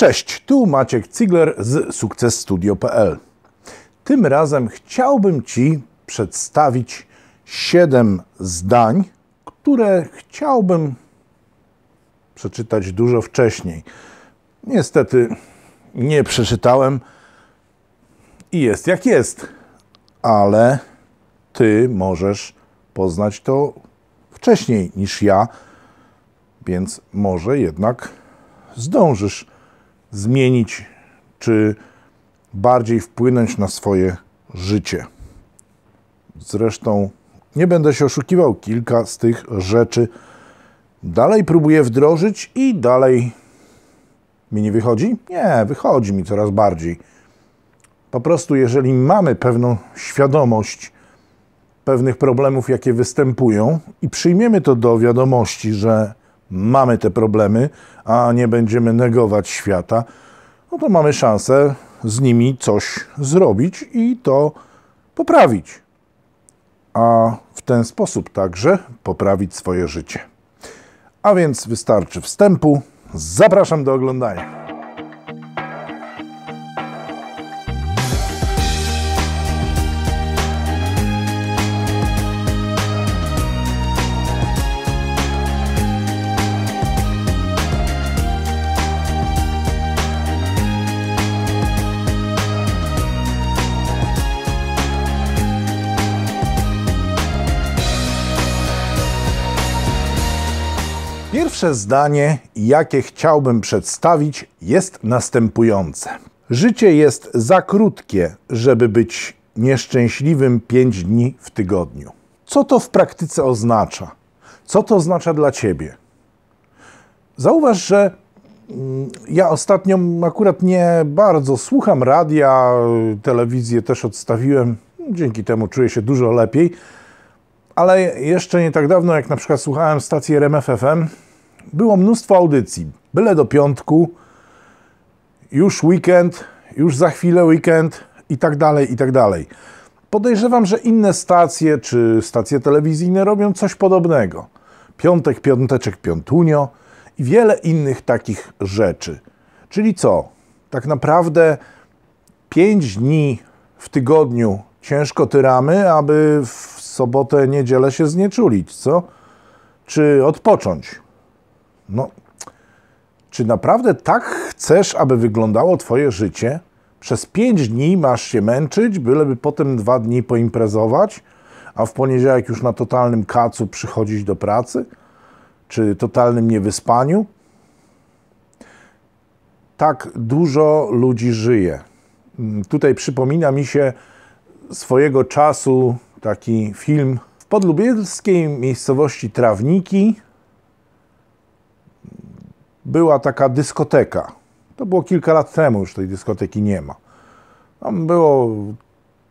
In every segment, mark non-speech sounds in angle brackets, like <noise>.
Cześć, tu Maciek Cigler z sukcesstudio.pl. Tym razem chciałbym Ci przedstawić 7 zdań, które chciałbym przeczytać dużo wcześniej. Niestety nie przeczytałem i jest jak jest, ale Ty możesz poznać to wcześniej niż ja, więc może jednak zdążysz zmienić, czy bardziej wpłynąć na swoje życie. Zresztą nie będę się oszukiwał, kilka z tych rzeczy dalej próbuję wdrożyć i dalej mi nie wychodzi? Nie, wychodzi mi coraz bardziej. Po prostu, jeżeli mamy pewną świadomość pewnych problemów, jakie występują, i przyjmiemy to do wiadomości, że mamy te problemy, a nie będziemy negować świata, no to mamy szansę z nimi coś zrobić i to poprawić. A w ten sposób także poprawić swoje życie. A więc wystarczy wstępu. Zapraszam do oglądania. Pierwsze zdanie, jakie chciałbym przedstawić, jest następujące. Życie jest za krótkie, żeby być nieszczęśliwym 5 dni w tygodniu. Co to w praktyce oznacza? Co to oznacza dla ciebie? Zauważ, że mm, ja ostatnio akurat nie bardzo słucham radia, telewizję też odstawiłem, dzięki temu czuję się dużo lepiej, ale jeszcze nie tak dawno, jak na przykład słuchałem stacji RMFFM, było mnóstwo audycji, byle do piątku, już weekend, już za chwilę weekend i tak dalej, i tak dalej. Podejrzewam, że inne stacje czy stacje telewizyjne robią coś podobnego. Piątek, piąteczek, piątunio i wiele innych takich rzeczy. Czyli co? Tak naprawdę 5 dni w tygodniu ciężko tyramy, aby w sobotę, niedzielę się znieczulić, co? Czy odpocząć? No, czy naprawdę tak chcesz, aby wyglądało Twoje życie? Przez pięć dni masz się męczyć, byleby potem dwa dni poimprezować, a w poniedziałek już na totalnym kacu przychodzić do pracy? Czy totalnym niewyspaniu? Tak dużo ludzi żyje. Tutaj przypomina mi się swojego czasu taki film w podlubielskiej miejscowości Trawniki była taka dyskoteka. To było kilka lat temu, już tej dyskoteki nie ma. Tam było,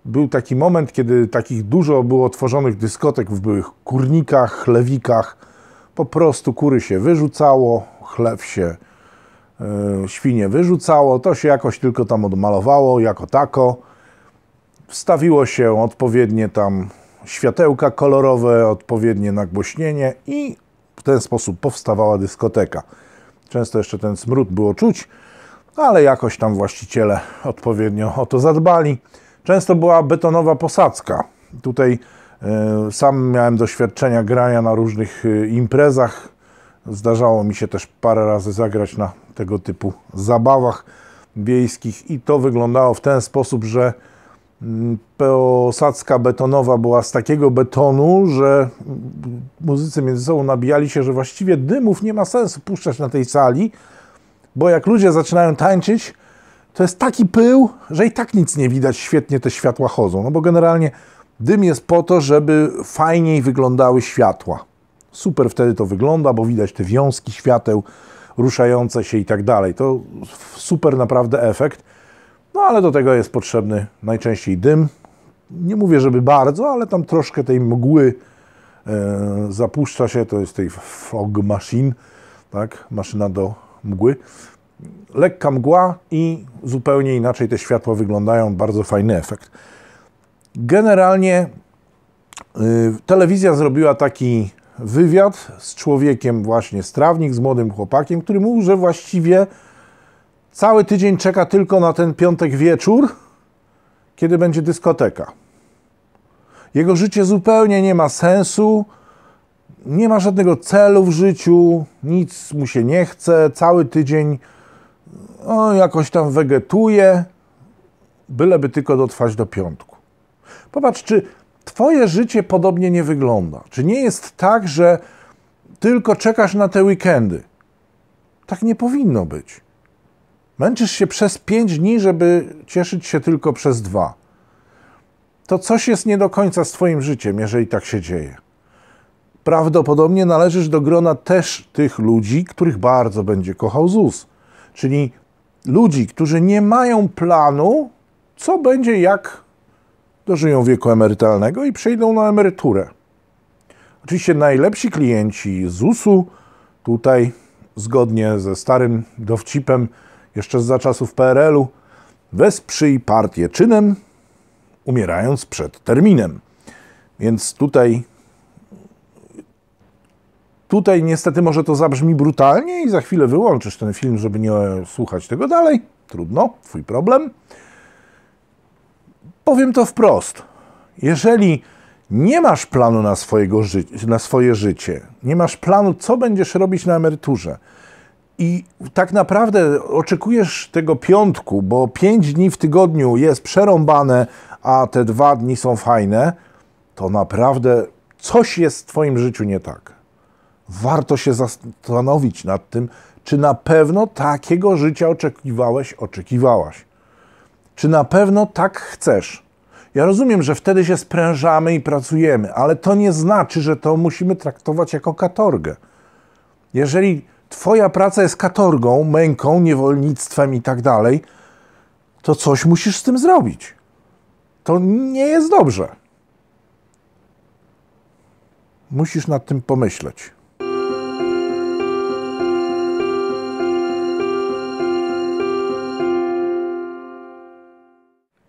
był taki moment, kiedy takich dużo było tworzonych dyskotek w byłych kurnikach, chlewikach. Po prostu kury się wyrzucało, chlew się yy, świnie wyrzucało. To się jakoś tylko tam odmalowało jako tako. Wstawiło się odpowiednie tam światełka kolorowe, odpowiednie nagłośnienie i w ten sposób powstawała dyskoteka. Często jeszcze ten smród było czuć, ale jakoś tam właściciele odpowiednio o to zadbali. Często była betonowa posadzka. Tutaj e, sam miałem doświadczenia grania na różnych e, imprezach. Zdarzało mi się też parę razy zagrać na tego typu zabawach wiejskich i to wyglądało w ten sposób, że posadzka betonowa była z takiego betonu, że muzycy między sobą nabijali się, że właściwie dymów nie ma sensu puszczać na tej sali, bo jak ludzie zaczynają tańczyć, to jest taki pył, że i tak nic nie widać, świetnie te światła chodzą. No bo generalnie dym jest po to, żeby fajniej wyglądały światła. Super wtedy to wygląda, bo widać te wiązki świateł ruszające się i tak dalej. To super naprawdę efekt. No ale do tego jest potrzebny najczęściej dym. Nie mówię, żeby bardzo, ale tam troszkę tej mgły e, zapuszcza się, to jest tej fog machine, tak, maszyna do mgły. Lekka mgła i zupełnie inaczej te światła wyglądają, bardzo fajny efekt. Generalnie y, telewizja zrobiła taki wywiad z człowiekiem właśnie, z z młodym chłopakiem, który mówił, że właściwie Cały tydzień czeka tylko na ten piątek wieczór, kiedy będzie dyskoteka. Jego życie zupełnie nie ma sensu, nie ma żadnego celu w życiu, nic mu się nie chce, cały tydzień no, jakoś tam wegetuje, byleby tylko dotrwać do piątku. Popatrz, czy Twoje życie podobnie nie wygląda? Czy nie jest tak, że tylko czekasz na te weekendy? Tak nie powinno być. Męczysz się przez pięć dni, żeby cieszyć się tylko przez dwa. To coś jest nie do końca z Twoim życiem, jeżeli tak się dzieje. Prawdopodobnie należysz do grona też tych ludzi, których bardzo będzie kochał ZUS, czyli ludzi, którzy nie mają planu, co będzie, jak dożyją wieku emerytalnego i przejdą na emeryturę. Oczywiście najlepsi klienci ZUS-u tutaj, zgodnie ze starym dowcipem, jeszcze za czasów PRL-u, wesprzyj partię czynem, umierając przed terminem. Więc tutaj Tutaj niestety może to zabrzmi brutalnie i za chwilę wyłączysz ten film, żeby nie słuchać tego dalej. Trudno, twój problem. Powiem to wprost. Jeżeli nie masz planu na, swojego ży na swoje życie, nie masz planu, co będziesz robić na emeryturze, i tak naprawdę oczekujesz tego piątku, bo pięć dni w tygodniu jest przerąbane, a te dwa dni są fajne, to naprawdę coś jest w Twoim życiu nie tak. Warto się zastanowić nad tym, czy na pewno takiego życia oczekiwałeś, oczekiwałaś. Czy na pewno tak chcesz? Ja rozumiem, że wtedy się sprężamy i pracujemy, ale to nie znaczy, że to musimy traktować jako katorgę. Jeżeli Twoja praca jest katorgą, męką, niewolnictwem i tak dalej, to coś musisz z tym zrobić. To nie jest dobrze. Musisz nad tym pomyśleć.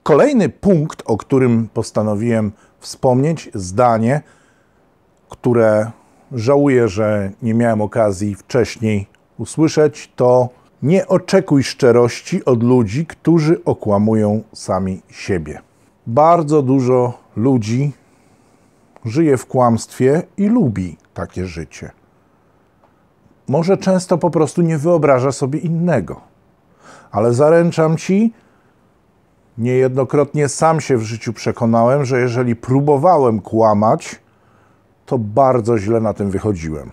Kolejny punkt, o którym postanowiłem wspomnieć, zdanie, które żałuję, że nie miałem okazji wcześniej usłyszeć, to nie oczekuj szczerości od ludzi, którzy okłamują sami siebie. Bardzo dużo ludzi żyje w kłamstwie i lubi takie życie. Może często po prostu nie wyobraża sobie innego, ale zaręczam ci, niejednokrotnie sam się w życiu przekonałem, że jeżeli próbowałem kłamać, to bardzo źle na tym wychodziłem.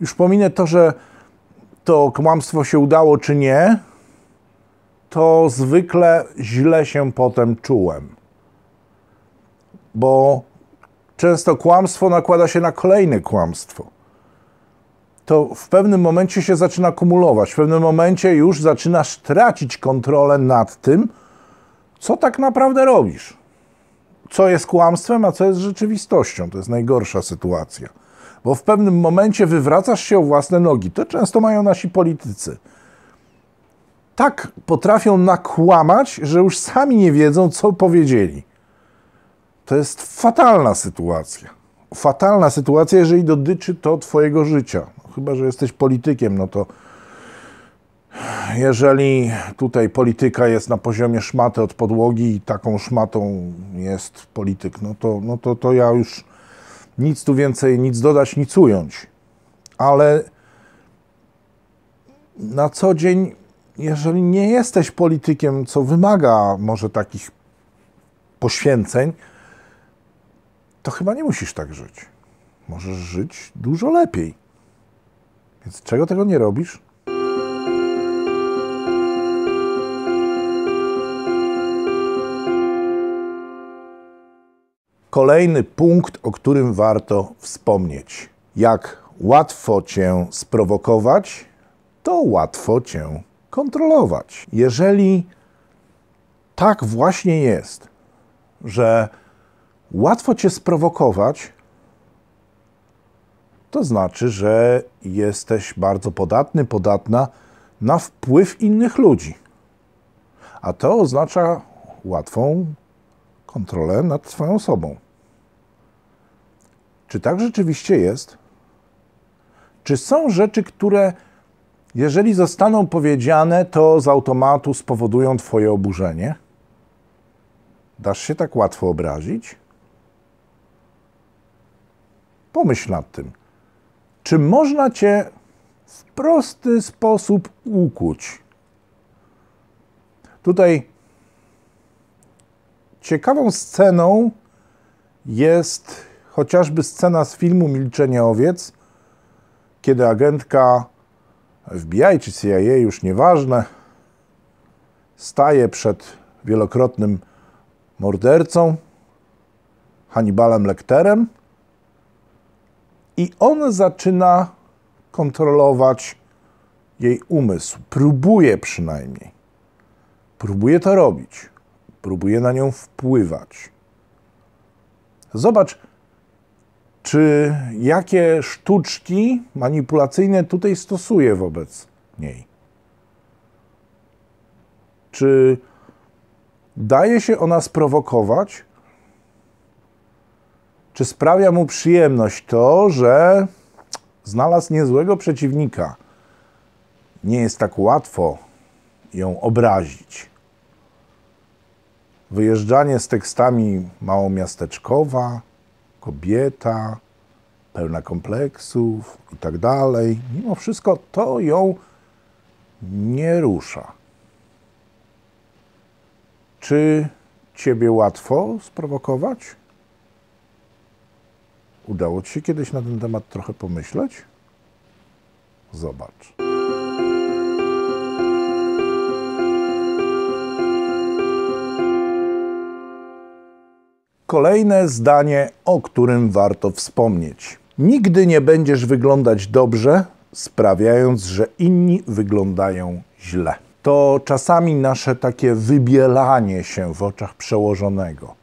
Już pominę to, że to kłamstwo się udało czy nie, to zwykle źle się potem czułem. Bo często kłamstwo nakłada się na kolejne kłamstwo. To w pewnym momencie się zaczyna kumulować, w pewnym momencie już zaczynasz tracić kontrolę nad tym, co tak naprawdę robisz co jest kłamstwem, a co jest rzeczywistością. To jest najgorsza sytuacja. Bo w pewnym momencie wywracasz się o własne nogi. To często mają nasi politycy. Tak potrafią nakłamać, że już sami nie wiedzą, co powiedzieli. To jest fatalna sytuacja. Fatalna sytuacja, jeżeli dotyczy to Twojego życia. chyba, że jesteś politykiem, no to jeżeli tutaj polityka jest na poziomie szmaty od podłogi i taką szmatą jest polityk, no to, no to, to ja już nic tu więcej, nic dodać, nic ująć. Ale na co dzień, jeżeli nie jesteś politykiem, co wymaga może takich poświęceń, to chyba nie musisz tak żyć. Możesz żyć dużo lepiej. Więc czego tego nie robisz? Kolejny punkt, o którym warto wspomnieć. Jak łatwo cię sprowokować, to łatwo cię kontrolować. Jeżeli tak właśnie jest, że łatwo cię sprowokować, to znaczy, że jesteś bardzo podatny, podatna na wpływ innych ludzi. A to oznacza łatwą kontrolę nad swoją osobą. Czy tak rzeczywiście jest? Czy są rzeczy, które, jeżeli zostaną powiedziane, to z automatu spowodują Twoje oburzenie? Dasz się tak łatwo obrazić? Pomyśl nad tym. Czy można Cię w prosty sposób ukuć? Tutaj ciekawą sceną jest Chociażby scena z filmu Milczenie owiec, kiedy agentka FBI czy CIA, już nieważne, staje przed wielokrotnym mordercą, Hannibalem Lecterem i on zaczyna kontrolować jej umysł. Próbuje przynajmniej. Próbuje to robić. Próbuje na nią wpływać. Zobacz, czy jakie sztuczki manipulacyjne tutaj stosuje wobec niej? Czy daje się ona sprowokować? Czy sprawia mu przyjemność to, że znalazł niezłego przeciwnika? Nie jest tak łatwo ją obrazić. Wyjeżdżanie z tekstami małomiasteczkowa, kobieta, pełna kompleksów i tak dalej. Mimo wszystko to ją nie rusza. Czy ciebie łatwo sprowokować? Udało ci się kiedyś na ten temat trochę pomyśleć? Zobacz. Kolejne zdanie, o którym warto wspomnieć. Nigdy nie będziesz wyglądać dobrze, sprawiając, że inni wyglądają źle. To czasami nasze takie wybielanie się w oczach przełożonego.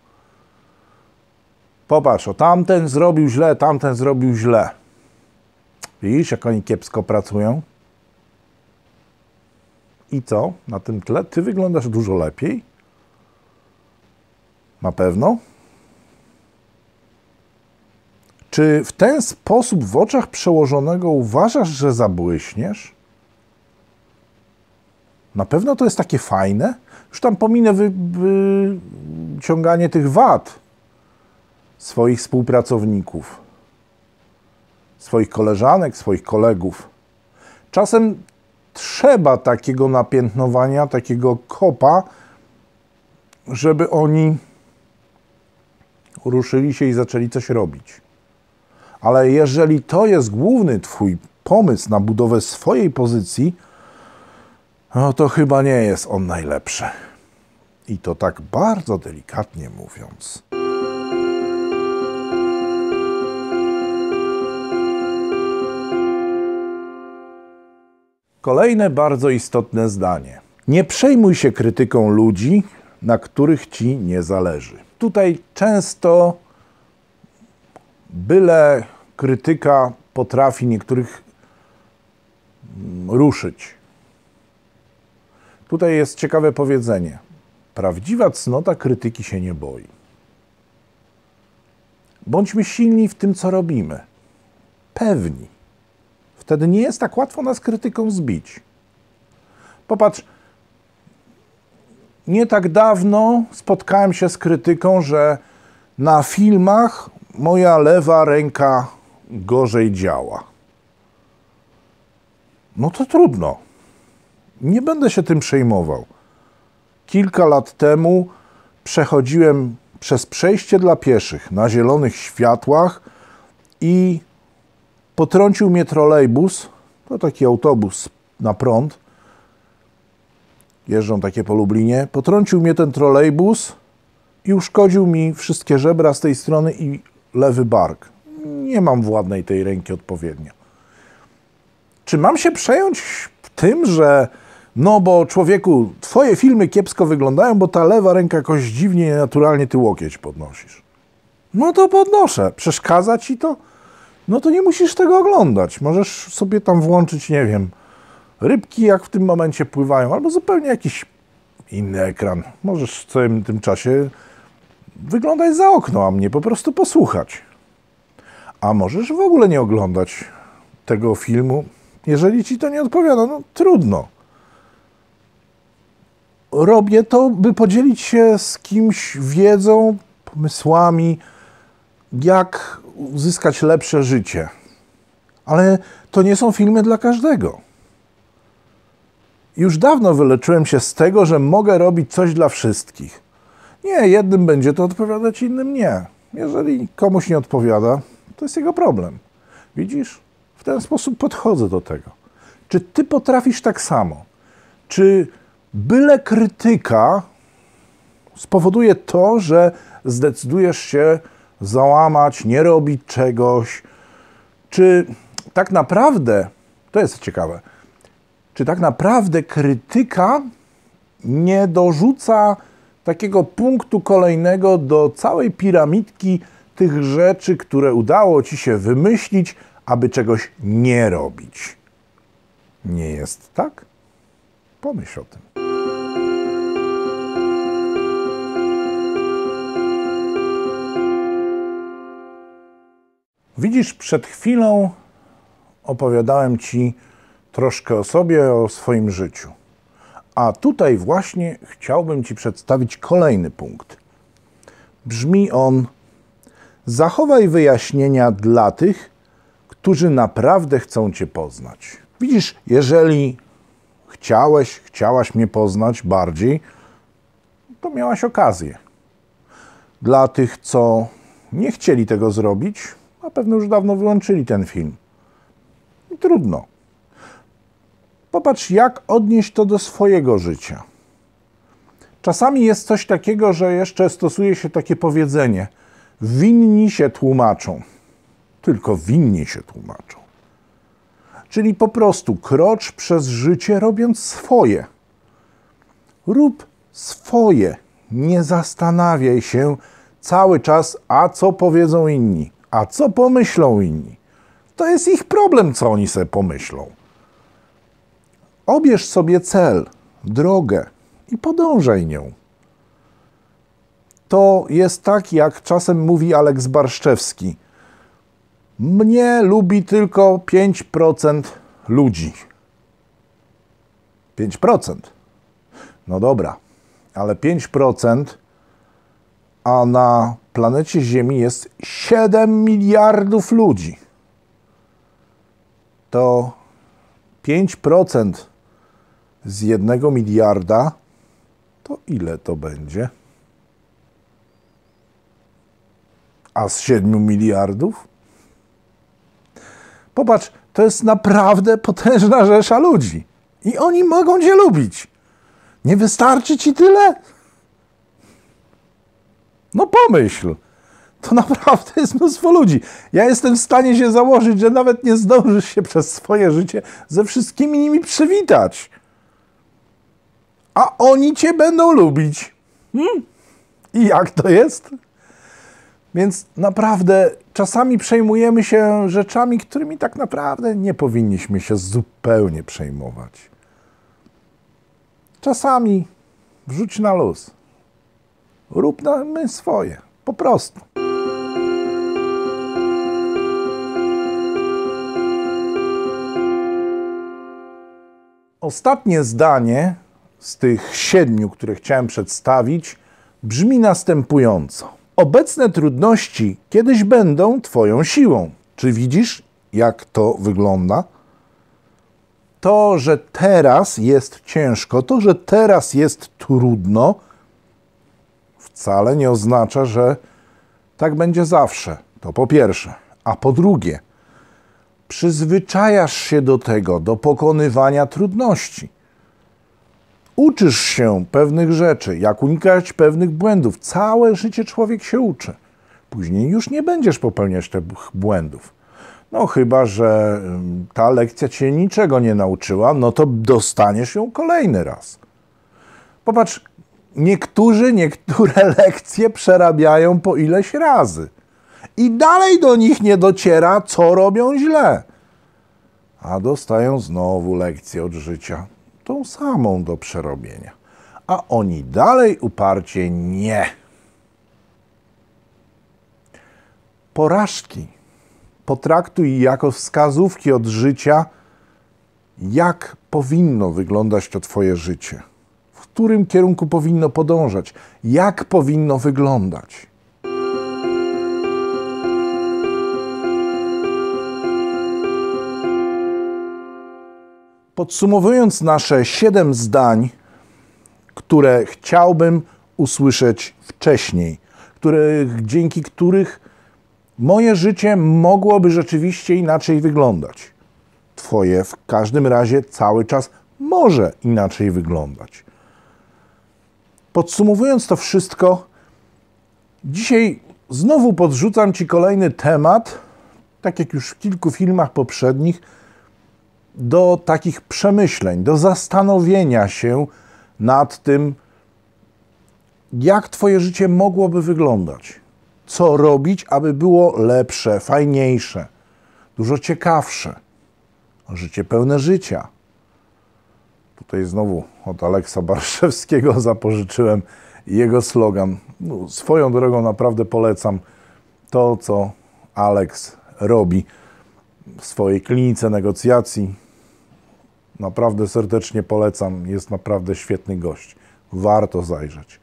Popatrz, o tamten zrobił źle, tamten zrobił źle. Widzisz, jak oni kiepsko pracują? I co? Na tym tle ty wyglądasz dużo lepiej? Na pewno? Czy w ten sposób w oczach przełożonego uważasz, że zabłyśniesz? Na pewno to jest takie fajne. Już tam pominę wyciąganie tych wad swoich współpracowników, swoich koleżanek, swoich kolegów. Czasem trzeba takiego napiętnowania, takiego kopa, żeby oni ruszyli się i zaczęli coś robić. Ale jeżeli to jest główny Twój pomysł na budowę swojej pozycji, no to chyba nie jest on najlepszy. I to tak bardzo delikatnie mówiąc. Kolejne bardzo istotne zdanie. Nie przejmuj się krytyką ludzi, na których ci nie zależy. Tutaj często byle krytyka potrafi niektórych mm, ruszyć. Tutaj jest ciekawe powiedzenie. Prawdziwa cnota krytyki się nie boi. Bądźmy silni w tym, co robimy. Pewni. Wtedy nie jest tak łatwo nas krytyką zbić. Popatrz, nie tak dawno spotkałem się z krytyką, że na filmach moja lewa ręka gorzej działa. No to trudno. Nie będę się tym przejmował. Kilka lat temu przechodziłem przez przejście dla pieszych na zielonych światłach i potrącił mnie trolejbus. To taki autobus na prąd. Jeżdżą takie po Lublinie. Potrącił mnie ten trolejbus i uszkodził mi wszystkie żebra z tej strony i lewy bark. Nie mam władnej tej ręki odpowiednio. Czy mam się przejąć tym, że no bo człowieku, twoje filmy kiepsko wyglądają, bo ta lewa ręka jakoś dziwnie, naturalnie ty łokieć podnosisz. No to podnoszę. Przeszkadza ci to? No to nie musisz tego oglądać. Możesz sobie tam włączyć, nie wiem, rybki jak w tym momencie pływają, albo zupełnie jakiś inny ekran. Możesz w całym tym czasie wyglądać za okno, a mnie po prostu posłuchać. A możesz w ogóle nie oglądać tego filmu, jeżeli ci to nie odpowiada, no trudno. Robię to, by podzielić się z kimś wiedzą, pomysłami, jak uzyskać lepsze życie. Ale to nie są filmy dla każdego. Już dawno wyleczyłem się z tego, że mogę robić coś dla wszystkich. Nie, jednym będzie to odpowiadać, innym nie. Jeżeli komuś nie odpowiada, to jest jego problem. Widzisz? W ten sposób podchodzę do tego. Czy ty potrafisz tak samo? Czy byle krytyka spowoduje to, że zdecydujesz się załamać, nie robić czegoś? Czy tak naprawdę, to jest ciekawe, czy tak naprawdę krytyka nie dorzuca takiego punktu kolejnego do całej piramidki tych rzeczy, które udało ci się wymyślić, aby czegoś nie robić. Nie jest tak? Pomyśl o tym. Widzisz, przed chwilą opowiadałem ci troszkę o sobie, o swoim życiu. A tutaj właśnie chciałbym Ci przedstawić kolejny punkt. Brzmi on: Zachowaj wyjaśnienia dla tych, którzy naprawdę chcą Cię poznać. Widzisz, jeżeli chciałeś, chciałaś mnie poznać bardziej, to miałaś okazję. Dla tych, co nie chcieli tego zrobić, na pewno już dawno wyłączyli ten film. I trudno. Popatrz, jak odnieść to do swojego życia. Czasami jest coś takiego, że jeszcze stosuje się takie powiedzenie: winni się tłumaczą, tylko winni się tłumaczą. Czyli po prostu krocz przez życie, robiąc swoje. Rób swoje. Nie zastanawiaj się cały czas, a co powiedzą inni, a co pomyślą inni. To jest ich problem, co oni sobie pomyślą. Obierz sobie cel, drogę i podążaj nią. To jest tak, jak czasem mówi Aleks Barszczewski. Mnie lubi tylko 5% ludzi. 5%. No dobra, ale 5%, a na planecie Ziemi jest 7 miliardów ludzi. To 5% z jednego miliarda, to ile to będzie? A z 7 miliardów? Popatrz, to jest naprawdę potężna rzesza ludzi. I oni mogą cię lubić. Nie wystarczy ci tyle? No pomyśl. To naprawdę jest mnóstwo ludzi. Ja jestem w stanie się założyć, że nawet nie zdążysz się przez swoje życie ze wszystkimi nimi przywitać a oni cię będą lubić. Hmm? I jak to jest? Więc naprawdę czasami przejmujemy się rzeczami, którymi tak naprawdę nie powinniśmy się zupełnie przejmować. Czasami wrzuć na luz. Rób na my swoje, po prostu. Ostatnie zdanie z tych siedmiu, które chciałem przedstawić, brzmi następująco. Obecne trudności kiedyś będą Twoją siłą. Czy widzisz, jak to wygląda? To, że teraz jest ciężko, to, że teraz jest trudno, wcale nie oznacza, że tak będzie zawsze. To po pierwsze. A po drugie, przyzwyczajasz się do tego, do pokonywania trudności. Uczysz się pewnych rzeczy, jak unikać pewnych błędów. Całe życie człowiek się uczy. Później już nie będziesz popełniać tych błędów. No chyba, że ta lekcja cię niczego nie nauczyła, no to dostaniesz ją kolejny raz. Popatrz, niektórzy niektóre <laughs> lekcje przerabiają po ileś razy i dalej do nich nie dociera, co robią źle. A dostają znowu lekcję od życia tą samą do przerobienia. A oni dalej uparcie nie. Porażki potraktuj jako wskazówki od życia, jak powinno wyglądać to Twoje życie, w którym kierunku powinno podążać, jak powinno wyglądać. Podsumowując nasze siedem zdań, które chciałbym usłyszeć wcześniej, których, dzięki których moje życie mogłoby rzeczywiście inaczej wyglądać. Twoje w każdym razie cały czas może inaczej wyglądać. Podsumowując to wszystko, dzisiaj znowu podrzucam Ci kolejny temat, tak jak już w kilku filmach poprzednich do takich przemyśleń, do zastanowienia się nad tym, jak Twoje życie mogłoby wyglądać. Co robić, aby było lepsze, fajniejsze, dużo ciekawsze. Życie pełne życia. Tutaj znowu od Aleksa Barszewskiego <laughs> zapożyczyłem jego slogan. No, swoją drogą naprawdę polecam to, co Aleks robi w swojej klinice negocjacji. Naprawdę serdecznie polecam, jest naprawdę świetny gość. Warto zajrzeć.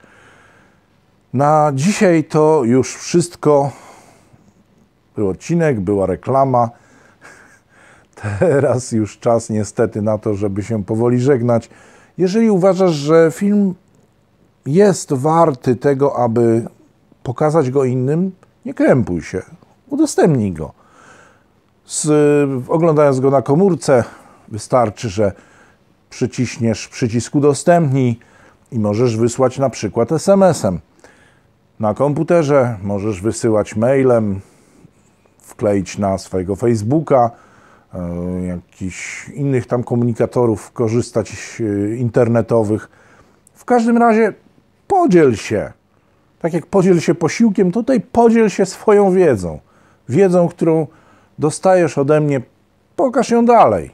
Na dzisiaj to już wszystko. Był odcinek, była reklama. <laughs> Teraz już czas niestety na to, żeby się powoli żegnać. Jeżeli uważasz, że film jest warty tego, aby pokazać go innym, nie krępuj się, udostępnij go. Z, oglądając go na komórce, wystarczy, że przyciśniesz przycisk udostępnij i możesz wysłać na przykład SMS-em. Na komputerze możesz wysyłać mailem, wkleić na swojego Facebooka, e, jakichś innych tam komunikatorów, korzystać e, internetowych. W każdym razie podziel się. Tak jak podziel się posiłkiem, tutaj podziel się swoją wiedzą. Wiedzą, którą dostajesz ode mnie, pokaż ją dalej.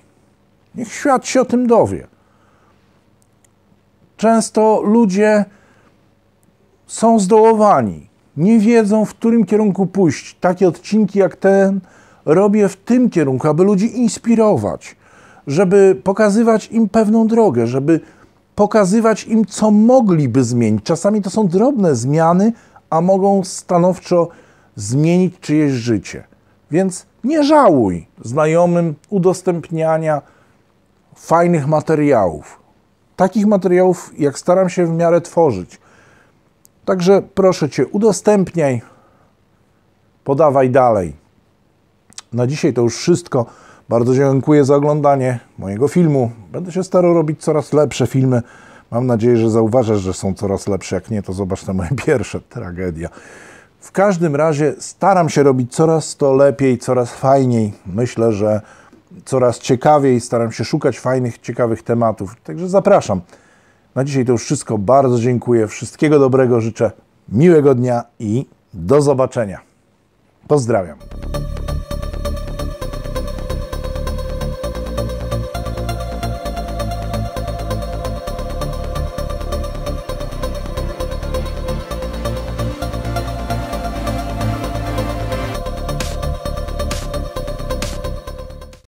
Niech świat się o tym dowie. Często ludzie są zdołowani, nie wiedzą, w którym kierunku pójść. Takie odcinki jak ten robię w tym kierunku, aby ludzi inspirować, żeby pokazywać im pewną drogę, żeby pokazywać im, co mogliby zmienić. Czasami to są drobne zmiany, a mogą stanowczo zmienić czyjeś życie. Więc nie żałuj znajomym udostępniania fajnych materiałów. Takich materiałów, jak staram się w miarę tworzyć. Także proszę Cię, udostępniaj, podawaj dalej. Na dzisiaj to już wszystko. Bardzo dziękuję za oglądanie mojego filmu. Będę się starał robić coraz lepsze filmy. Mam nadzieję, że zauważasz, że są coraz lepsze. Jak nie, to zobacz na moje <laughs> pierwsze. Tragedia. W każdym razie staram się robić coraz to lepiej, coraz fajniej. Myślę, że coraz ciekawiej, staram się szukać fajnych, ciekawych tematów. Także zapraszam. Na dzisiaj to już wszystko. Bardzo dziękuję. Wszystkiego dobrego życzę. Miłego dnia i do zobaczenia. Pozdrawiam.